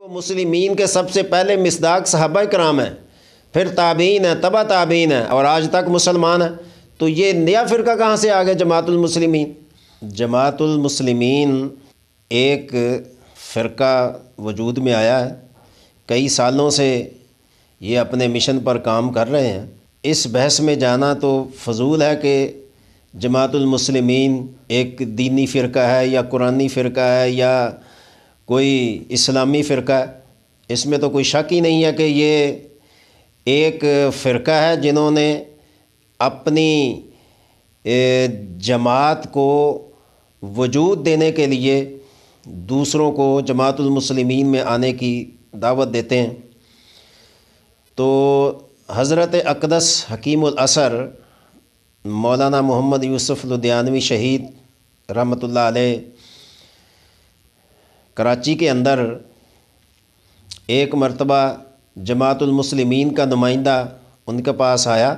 तो के सबसे पहले मिसदाक साहबा कराम है फिर ताबीन है तबा ताबीन है और आज तक मुसलमान है तो ये नया फ़िरका कहाँ से आ गया जमातुलमसलिमीन जमातलमसलिम एक फ़िरका वजूद में आया है कई सालों से ये अपने मिशन पर काम कर रहे हैं इस बहस में जाना तो फजूल है कि जमातलमसलिम एक दीनी फ़िरका है या कुरानी फ़िरका है या कोई इस्लामी फ़िरका इसमें तो कोई शक ही नहीं है कि ये एक फ़िरका है जिन्होंने अपनी जमात को वजूद देने के लिए दूसरों को जमातुलमसलिमीन में आने की दावत देते हैं तो हज़रत अकदस हकीमसर मौलाना मोहम्मद यूसुफ़ लुधियानवी शहीद रहमतुल्लाह अलैह कराची के अंदर एक मरतबा जमातलमसलम का नुमाइंदा उनके पास आया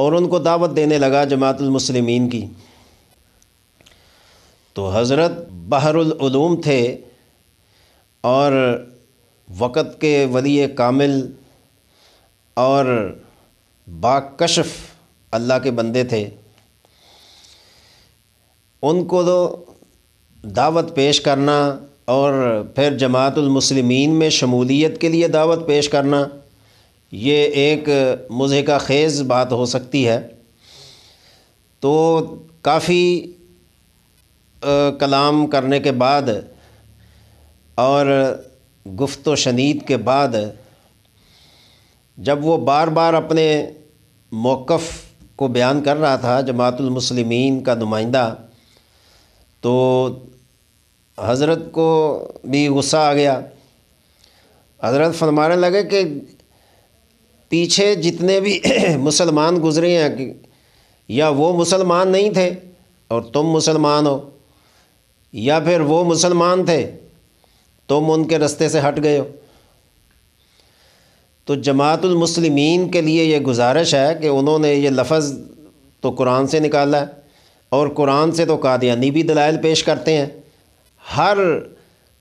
और उनको दावत देने लगा जमातुलमसलमिन की तो हज़रत बहरुलूम थे और वक़्त के वली कामिल और बाकशफ अल्लाह के बंदे थे उनको तो दावत पेश करना और फिर जमातुलमसलमिन में शमूलियत के लिए दावत पेश करना ये एक का खेज़ बात हो सकती है तो काफ़ी कलाम करने के बाद और गुफ्त शनीद के बाद जब वो बार बार अपने मौक़ को बयान कर रहा था जमातलमसलम का नुमाइंदा तो हज़रत को भी गुस्सा आ गया हज़रत फरमाने लगे कि पीछे जितने भी मुसलमान गुज़रे हैं या वो मुसलमान नहीं थे और तुम मुसलमान हो या फिर वो मुसलमान थे तुम उनके रास्ते से हट गए हो तो जमातुलमसलिमीन के लिए ये गुजारिश है कि उन्होंने ये लफ्ज़ तो कुरान से निकाला है और कुरान से तो कादियानी भी दलाइल पेश करते हैं हर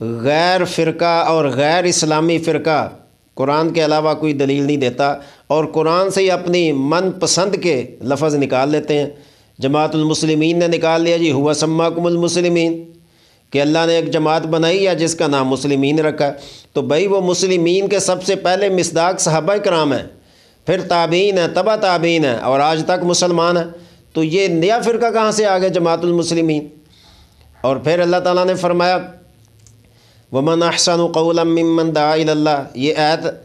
गैर फ़िरका और गैर इस्लामी फ़िरका कुरान के अलावा कोई दलील नहीं देता और कुरान से ही अपनी मनपसंद के लफ्ज़ निकाल लेते हैं जमातमसलमिन ने निकाल लिया जी हुआ सम्माकुमसलमिन कि अल्लाह ने एक जमात बनाई या जिसका नाम मुसलमिन रखा तो भाई वो मुसलमिन के सबसे पहले मिसदाक साहबा कराम है फिर ताबीन है तबा ताबीन है और आज तक मुसलमान है तो ये नया फ़िरका कहाँ से आ गया जमातमसलमिन और फिर अल्लाह ताला ने फरमाया वमन अहसन कौलमन दाला ये आयत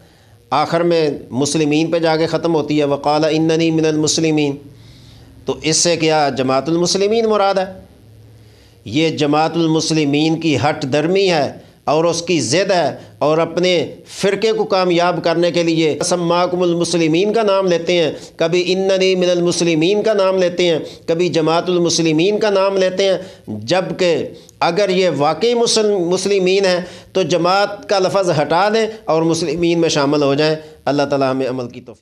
आखिर में मुसलमिन पे जाके ख़त्म होती है वकाल इन्नी मिनलमसलिमिन तो इससे क्या जमातुलमसलिमिन मुराद है ये जमातुलमसलिमिन की हट दर्मी है और उसकी ज़िद है और अपने फ़िरके को कामयाब करने के लिए सम्माकमसलिमिन का नाम लेते हैं कभी इन्नी मिनलमसलिमिन का नाम लेते हैं कभी जमातमसलिमिन का नाम लेते हैं जबकि अगर ये वाकई मुसलिमीन है तो जमात का लफज हटा दें और मुसलिमीन में शामिल हो जाएँ अल्लाह ताली हमें अमल की तो